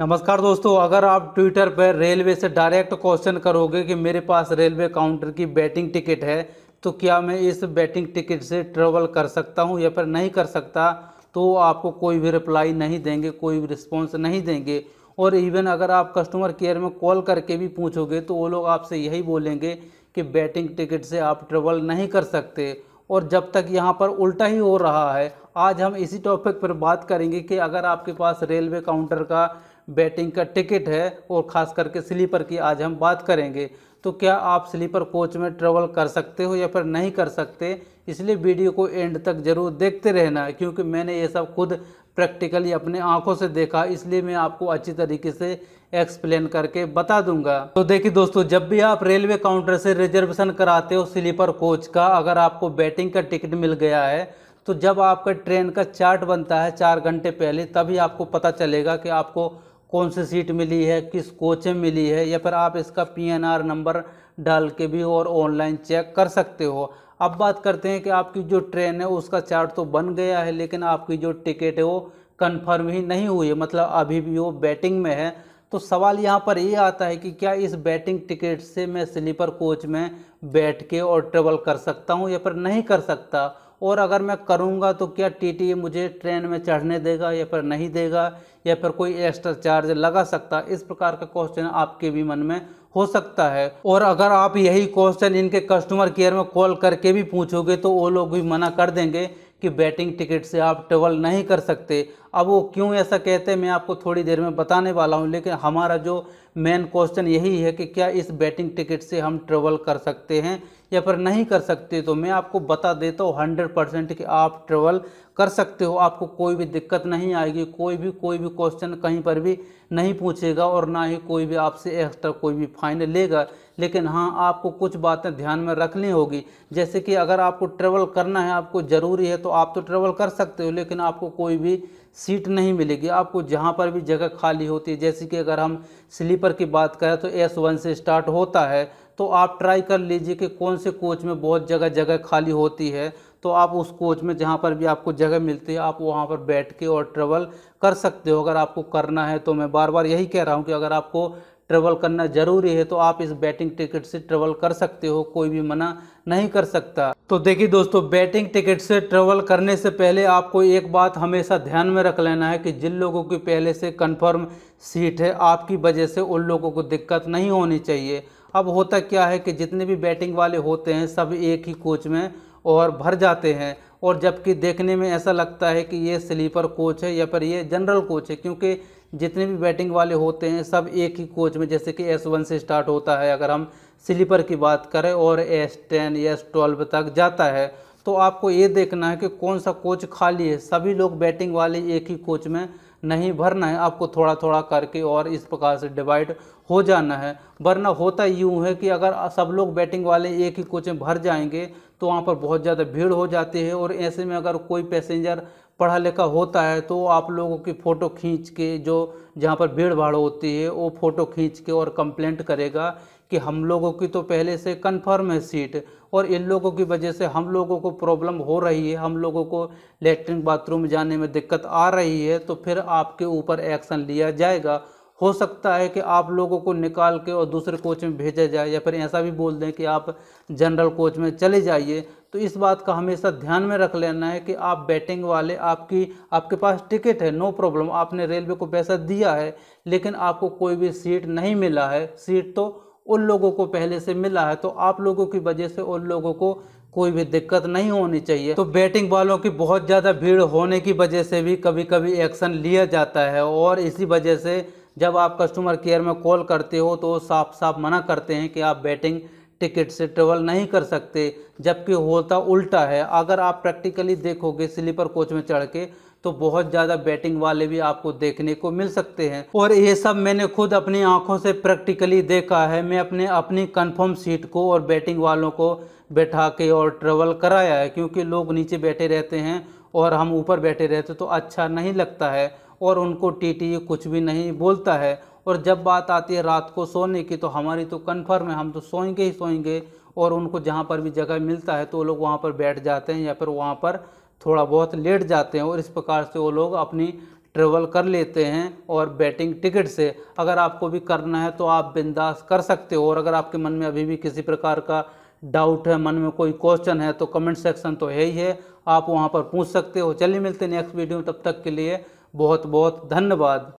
नमस्कार दोस्तों अगर आप ट्विटर पर रेलवे से डायरेक्ट क्वेश्चन करोगे कि मेरे पास रेलवे काउंटर की बैटिंग टिकट है तो क्या मैं इस बैटिंग टिकट से ट्रेवल कर सकता हूं या फिर नहीं कर सकता तो आपको कोई भी रिप्लाई नहीं देंगे कोई भी रिस्पॉन्स नहीं देंगे और इवन अगर आप कस्टमर केयर में कॉल करके भी पूछोगे तो वो लोग आपसे यही बोलेंगे कि बैटिंग टिकट से आप ट्रेवल नहीं कर सकते और जब तक यहाँ पर उल्टा ही हो रहा है आज हम इसी टॉपिक पर बात करेंगे कि अगर आपके पास रेलवे काउंटर का बैटिंग का टिकट है और ख़ास करके स्लीपर की आज हम बात करेंगे तो क्या आप स्लीपर कोच में ट्रेवल कर सकते हो या फिर नहीं कर सकते इसलिए वीडियो को एंड तक ज़रूर देखते रहना क्योंकि मैंने ये सब खुद प्रैक्टिकली अपने आंखों से देखा इसलिए मैं आपको अच्छी तरीके से एक्सप्लेन करके बता दूंगा तो देखिए दोस्तों जब भी आप रेलवे काउंटर से रिजर्वेशन कराते हो स्लीपर कोच का अगर आपको बैटिंग का टिकट मिल गया है तो जब आपका ट्रेन का चार्ट बनता है चार घंटे पहले तभी आपको पता चलेगा कि आपको कौन सी सीट मिली है किस कोच में मिली है या फिर आप इसका पीएनआर नंबर डाल के भी और ऑनलाइन चेक कर सकते हो अब बात करते हैं कि आपकी जो ट्रेन है उसका चार्ट तो बन गया है लेकिन आपकी जो टिकट है वो कन्फर्म ही नहीं हुई है मतलब अभी भी वो बैटिंग में है तो सवाल यहाँ पर ये आता है कि क्या इस बैटिंग टिकट से मैं स्लीपर कोच में बैठ के और ट्रेवल कर सकता हूँ या फिर नहीं कर सकता और अगर मैं करूँगा तो क्या टीटी मुझे ट्रेन में चढ़ने देगा या फिर नहीं देगा या फिर कोई एक्स्ट्रा चार्ज लगा सकता इस प्रकार का क्वेश्चन आपके भी मन में हो सकता है और अगर आप यही क्वेश्चन इनके कस्टमर केयर में कॉल करके भी पूछोगे तो वो लोग भी मना कर देंगे कि बैटिंग टिकट से आप ट्रेवल नहीं कर सकते अब वो क्यों ऐसा कहते हैं मैं आपको थोड़ी देर में बताने वाला हूँ लेकिन हमारा जो मेन क्वेश्चन यही है कि क्या इस बैटिंग टिकट से हम ट्रेवल कर सकते हैं या फिर नहीं कर सकते तो मैं आपको बता देता हूँ हंड्रेड परसेंट कि आप ट्रेवल कर सकते हो आपको कोई भी दिक्कत नहीं आएगी कोई भी कोई भी क्वेश्चन कहीं पर भी नहीं पूछेगा और ना ही कोई भी आपसे एक्स्ट्रा कोई भी फाइन लेगा लेकिन हाँ आपको कुछ बातें ध्यान में रखनी होगी जैसे कि अगर आपको ट्रेवल करना है आपको ज़रूरी है तो आप तो ट्रेवल कर सकते हो लेकिन आपको कोई भी सीट नहीं मिलेगी आपको जहाँ पर भी जगह खाली होती है जैसे कि अगर हम स्लीपर की बात करें तो एस वन से स्टार्ट होता है तो आप ट्राई कर लीजिए कि कौन से कोच में बहुत जगह जगह खाली होती है तो आप उस कोच में जहाँ पर भी आपको जगह मिलती है आप वहाँ पर बैठ के और ट्रेवल कर सकते हो अगर आपको करना है तो मैं बार बार यही कह रहा हूँ कि अगर आपको ट्रेवल करना ज़रूरी है तो आप इस बैटिंग टिकट से ट्रेवल कर सकते हो कोई भी मना नहीं कर सकता तो देखिए दोस्तों बैटिंग टिकट से ट्रेवल करने से पहले आपको एक बात हमेशा ध्यान में रख लेना है कि जिन लोगों की पहले से कंफर्म सीट है आपकी वजह से उन लोगों को दिक्कत नहीं होनी चाहिए अब होता क्या है कि जितने भी बैटिंग वाले होते हैं सब एक ही कोच में और भर जाते हैं और जबकि देखने में ऐसा लगता है कि ये स्लीपर कोच है या फिर ये जनरल कोच है क्योंकि जितने भी बैटिंग वाले होते हैं सब एक ही कोच में जैसे कि एस वन से स्टार्ट होता है अगर हम स्लीपर की बात करें और एस टेन एस ट्वेल्व तक जाता है तो आपको ये देखना है कि कौन सा कोच खाली है सभी लोग बैटिंग वाले एक ही कोच में नहीं भरना है आपको थोड़ा थोड़ा करके और इस प्रकार से डिवाइड हो जाना है वरना होता यूँ है कि अगर सब लोग बैटिंग वाले एक ही कोच में भर जाएंगे तो वहाँ पर बहुत ज़्यादा भीड़ हो जाती है और ऐसे में अगर कोई पैसेंजर पढ़ा लिखा होता है तो आप लोगों की फ़ोटो खींच के जो जहाँ पर भीड़ भाड़ होती है वो फ़ोटो खींच के और कंप्लेंट करेगा कि हम लोगों की तो पहले से कन्फर्म है सीट और इन लोगों की वजह से हम लोगों को प्रॉब्लम हो रही है हम लोगों को लेटरिन बाथरूम जाने में दिक्कत आ रही है तो फिर आपके ऊपर एक्शन लिया जाएगा हो सकता है कि आप लोगों को निकाल के और दूसरे कोच में भेजा जाए या फिर ऐसा भी बोल दें कि आप जनरल कोच में चले जाइए तो इस बात का हमेशा ध्यान में रख लेना है कि आप बैटिंग वाले आपकी आपके पास टिकट है नो प्रॉब्लम आपने रेलवे को पैसा दिया है लेकिन आपको कोई भी सीट नहीं मिला है सीट तो उन लोगों को पहले से मिला है तो आप लोगों की वजह से उन लोगों को कोई भी दिक्कत नहीं होनी चाहिए तो बैटिंग वालों की बहुत ज़्यादा भीड़ होने की वजह से भी कभी कभी एक्शन लिया जाता है और इसी वजह से जब आप कस्टमर केयर में कॉल करते हो तो साफ साफ मना करते हैं कि आप बैटिंग टिकट से ट्रेवल नहीं कर सकते जबकि होता उल्टा है अगर आप प्रैक्टिकली देखोगे स्लीपर कोच में चढ़ के तो बहुत ज़्यादा बैटिंग वाले भी आपको देखने को मिल सकते हैं और ये सब मैंने खुद अपनी आंखों से प्रैक्टिकली देखा है मैं अपने अपनी कंफर्म सीट को और बैटिंग वालों को बैठा के और ट्रेवल कराया है क्योंकि लोग नीचे बैठे रहते हैं और हम ऊपर बैठे रहते तो अच्छा नहीं लगता है और उनको टी टी कुछ भी नहीं बोलता है और जब बात आती है रात को सोने की तो हमारी तो कन्फर्म है हम तो सोएंगे ही सोएंगे और उनको जहाँ पर भी जगह मिलता है तो वो लोग वहाँ पर बैठ जाते हैं या फिर वहाँ पर थोड़ा बहुत लेट जाते हैं और इस प्रकार से वो लोग अपनी ट्रेवल कर लेते हैं और बैटिंग टिकट से अगर आपको भी करना है तो आप बिंदास कर सकते हो और अगर आपके मन में अभी भी किसी प्रकार का डाउट है मन में कोई क्वेश्चन है तो कमेंट सेक्शन तो है ही है आप वहाँ पर पूछ सकते हो चलिए मिलते नेक्स्ट वीडियो तब तक के लिए बहुत बहुत धन्यवाद